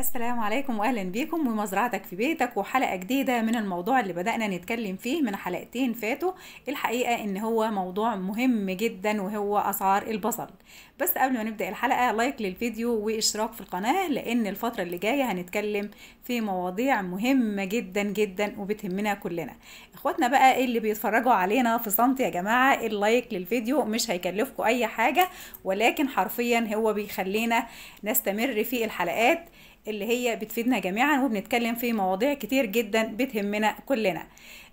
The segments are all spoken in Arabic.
السلام عليكم واهلا بيكم ومزرعتك في بيتك وحلقه جديده من الموضوع اللي بدانا نتكلم فيه من حلقتين فاتوا الحقيقه ان هو موضوع مهم جدا وهو اسعار البصل بس قبل ما نبدا الحلقه لايك للفيديو واشتراك في القناه لان الفتره اللي جايه هنتكلم في مواضيع مهمه جدا جدا وبتهمنا كلنا اخواتنا بقى اللي بيتفرجوا علينا في صمت يا جماعه اللايك للفيديو مش هيكلفكم اي حاجه ولكن حرفيا هو بيخلينا نستمر في الحلقات اللي هي بتفيدنا جميعا وبنتكلم في مواضيع كتير جدا بتهمنا كلنا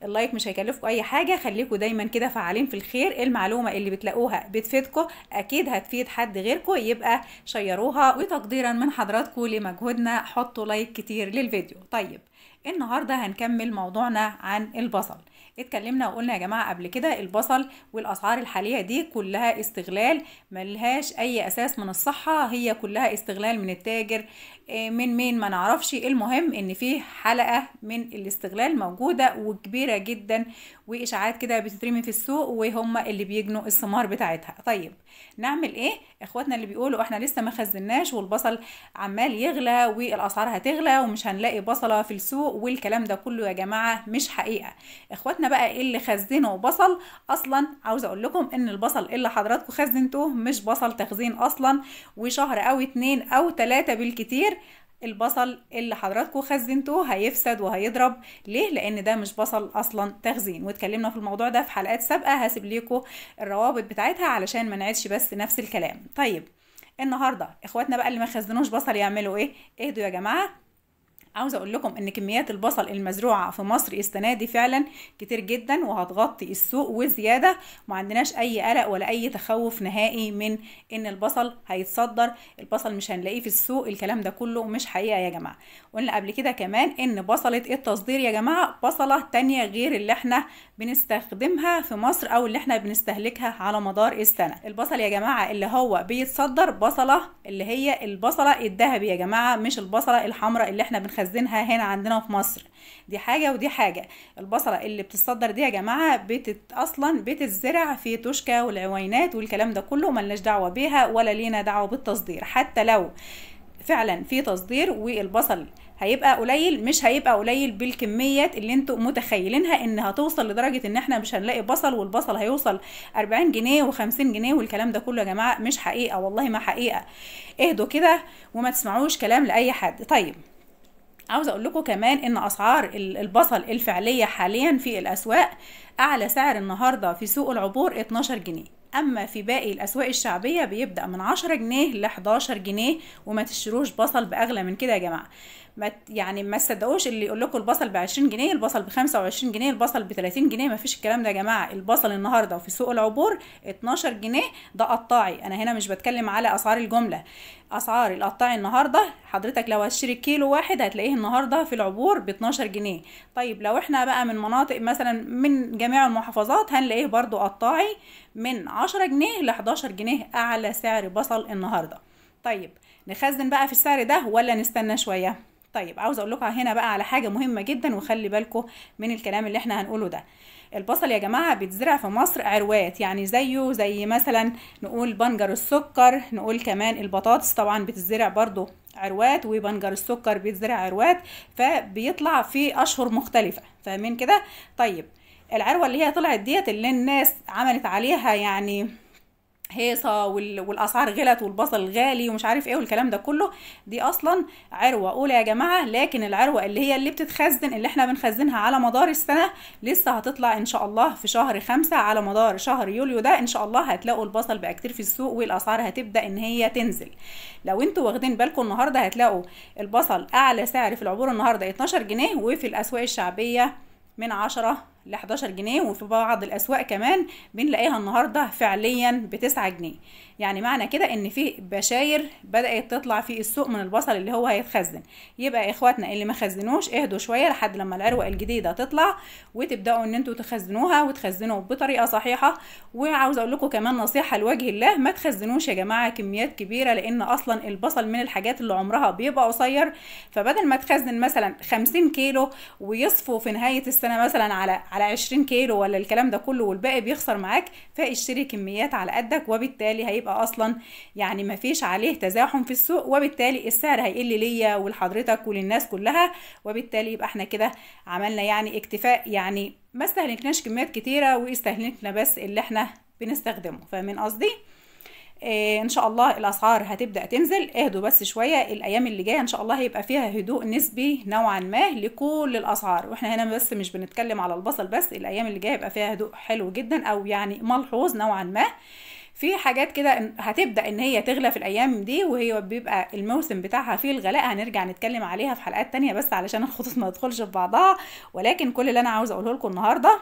اللايك مش هيكلفكم اي حاجه خليكم دايما كده فعالين في الخير المعلومه اللي بتلاقوها بتفيدكم اكيد هتفيد حد غيركم يبقى شيروها وتقديرا من حضراتكم لمجهودنا حطوا لايك كتير للفيديو طيب النهارده هنكمل موضوعنا عن البصل اتكلمنا وقلنا يا جماعه قبل كده البصل والاسعار الحاليه دي كلها استغلال ملهاش اي اساس من الصحه هي كلها استغلال من التاجر آه، من مين ما نعرفش المهم ان في حلقه من الاستغلال موجوده وكبيره جدا واشاعات كده بتترمي في السوق وهم اللي بيجنوا الثمار بتاعتها طيب نعمل ايه اخواتنا اللي بيقولوا احنا لسه ما خزناش والبصل عمال يغلى والاسعار هتغلى ومش هنلاقي بصله في السوق والكلام ده كله يا جماعه مش حقيقه اخواتنا بقى ايه اللي خزنه بصل اصلا عاوزه اقول لكم ان البصل اللي حضراتكم خزنتوه مش بصل تخزين اصلا وشهر او اتنين او تلاتة بالكتير البصل اللي حضراتكم خزنتوه هيفسد وهيضرب ليه لان ده مش بصل اصلا تخزين واتكلمنا في الموضوع ده في حلقات سابقه هسيب لكم الروابط بتاعتها علشان ما نعيدش بس نفس الكلام طيب النهارده اخواتنا بقى اللي ما خزنوش بصل يعملوا ايه اهدوا يا جماعه عاوزه اقول لكم ان كميات البصل المزروعه في مصر السنه دي فعلا كتير جدا وهتغطي السوق وزياده ما عندناش اي قلق ولا اي تخوف نهائي من ان البصل هيتصدر البصل مش هنلاقيه في السوق الكلام ده كله مش حقيقه يا جماعه قلنا قبل كده كمان ان بصله التصدير يا جماعه بصله تانية غير اللي احنا بنستخدمها في مصر او اللي احنا بنستهلكها على مدار السنه البصل يا جماعه اللي هو بيتصدر بصله اللي هي البصله الذهبي يا جماعه مش البصله الحمراء اللي احنا بنخزنها بنخزنها هنا عندنا في مصر دي حاجة ودي حاجة البصلة اللي بتصدر دي يا جماعة بتت أصلا بتتزرع في توشكا والعوينات والكلام ده كله ملناش دعوة بيها ولا لينا دعوة بالتصدير حتى لو فعلا في تصدير والبصل هيبقى قليل مش هيبقى قليل بالكميات اللي انتوا متخيلينها ان هتوصل لدرجه ان احنا مش هنلاقي بصل والبصل هيوصل 40 جنيه و50 جنيه والكلام ده كله يا جماعه مش حقيقه والله ما حقيقه اهدوا كده وما تسمعوش كلام لاي حد طيب عاوز اقول لكم كمان ان اسعار البصل الفعليه حاليا في الاسواق اعلى سعر النهارده في سوق العبور 12 جنيه اما في باقي الاسواق الشعبيه بيبدا من 10 جنيه ل 11 جنيه وما تشتروش بصل باغلى من كده يا جماعه ما يعني ما تصدقوش اللي يقول لكم البصل ب 20 جنيه البصل ب 25 جنيه البصل ب 30 جنيه ما فيش الكلام ده يا جماعه البصل النهارده في سوق العبور 12 جنيه ده قطاعي انا هنا مش بتكلم على اسعار الجمله اسعار القطاعي النهارده حضرتك لو هتشتري كيلو واحد هتلاقيه النهارده في العبور ب 12 جنيه طيب لو احنا بقى من مناطق مثلا من جميع المحافظات هنلاقيه برده قطاعي من 10 جنيه ل 11 جنيه اعلى سعر بصل النهارده طيب نخزن بقى في السعر ده ولا نستنى شويه طيب عاوز اقول لكم هنا بقى على حاجه مهمه جدا وخلي بالكم من الكلام اللي احنا هنقوله ده البصل يا جماعه بيتزرع في مصر عروات يعني زيه زي مثلا نقول بنجر السكر نقول كمان البطاطس طبعا بتزرع برضو عروات وبنجر السكر بيتزرع عروات فبيطلع في اشهر مختلفه فاهمين كده طيب العروه اللي هي طلعت ديت اللي الناس عملت عليها يعني هيصه والاسعار غلت والبصل غالي ومش عارف ايه والكلام ده كله دي اصلا عروه اولى يا جماعه لكن العروه اللي هي اللي بتتخزن اللي احنا بنخزنها على مدار السنه لسه هتطلع ان شاء الله في شهر خمسة على مدار شهر يوليو ده ان شاء الله هتلاقوا البصل بقى كتير في السوق والاسعار هتبدا ان هي تنزل لو انتوا واخدين بالكم النهارده هتلاقوا البصل اعلى سعر في العبور النهارده 12 جنيه وفي الاسواق الشعبيه من 10 ل 11 جنيه وفي بعض الاسواق كمان بنلاقيها النهارده فعليا ب 9 جنيه يعني معنى كده ان في بشاير بدات تطلع في السوق من البصل اللي هو هيتخزن يبقى اخواتنا اللي ما خزنوش اهدوا شويه لحد لما العروه الجديده تطلع وتبداوا ان انتوا تخزنوها وتخزنوا بطريقه صحيحه وعاوز اقول لكم كمان نصيحه لوجه الله ما تخزنوش يا جماعه كميات كبيره لان اصلا البصل من الحاجات اللي عمرها بيبقى قصير فبدل ما تخزن مثلا 50 كيلو ويصفوا في نهايه السنه مثلا على على 20 كيلو ولا الكلام ده كله والباقي بيخسر معاك فاشتري كميات على قدك وبالتالي هيبقى اصلا يعني ما فيش عليه تزاحم في السوق وبالتالي السعر هيقل ليا ولحضرتك وللناس كلها وبالتالي يبقى احنا كده عملنا يعني اكتفاء يعني ما استهلكناش كميات كتيره واستهلكنا بس اللي احنا بنستخدمه فاهمين قصدي؟ إيه، ان شاء الله الاسعار هتبدا تنزل اهدوا بس شويه الايام اللي جايه ان شاء الله هيبقى فيها هدوء نسبي نوعا ما لكل الاسعار واحنا هنا بس مش بنتكلم على البصل بس الايام اللي جايه هيبقى فيها هدوء حلو جدا او يعني ملحوظ نوعا ما في حاجات كده هتبدا ان هي تغلى في الايام دي وهي بيبقى الموسم بتاعها فيه الغلاء هنرجع نتكلم عليها في حلقات تانية بس علشان الخطوط ما تدخلش في بعضها ولكن كل اللي انا عاوزه اقوله لكم النهارده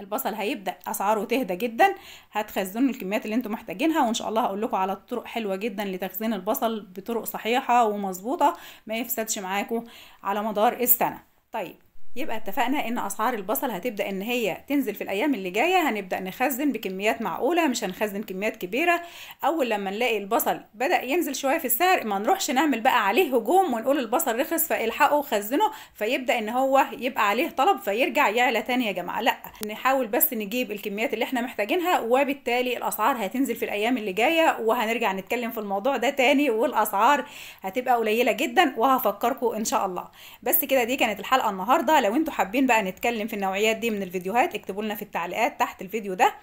البصل هيبدا اسعاره تهدى جدا هتخزنوا الكميات اللي انتم محتاجينها وان شاء الله هقول لكم على طرق حلوه جدا لتخزين البصل بطرق صحيحه ومظبوطه ما يفسدش معاكم على مدار السنه طيب يبقى اتفقنا ان اسعار البصل هتبدا ان هي تنزل في الايام اللي جايه هنبدا نخزن بكميات معقوله مش هنخزن كميات كبيره اول لما نلاقي البصل بدا ينزل شويه في السعر ما نروحش نعمل بقى عليه هجوم ونقول البصل رخص فالحقوا خزنه فيبدا ان هو يبقى عليه طلب فيرجع يعلى تاني يا جماعه لا نحاول بس نجيب الكميات اللي احنا محتاجينها وبالتالي الاسعار هتنزل في الايام اللي جايه وهنرجع نتكلم في الموضوع ده تاني والاسعار هتبقى قليله جدا وهفكركم ان شاء الله بس كده دي كانت الحلقه النهارده لو انتوا حابين بقى نتكلم في النوعيات دي من الفيديوهات اكتبوا لنا في التعليقات تحت الفيديو ده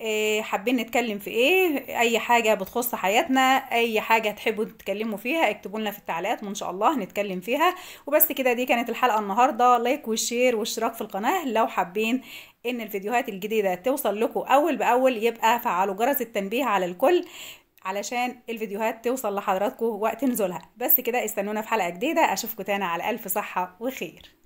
إيه، حابين نتكلم في ايه اي حاجه بتخص حياتنا اي حاجه تحبوا تتكلموا فيها اكتبوا لنا في التعليقات وان شاء الله نتكلم فيها وبس كده دي كانت الحلقه النهارده لايك وشير واشتراك في القناه لو حابين ان الفيديوهات الجديده توصل لكم اول باول يبقى فعلوا جرس التنبيه على الكل علشان الفيديوهات توصل لحضراتكم وقت نزولها بس كده استنونا في حلقه جديده اشوفكم تاني على الف صحه وخير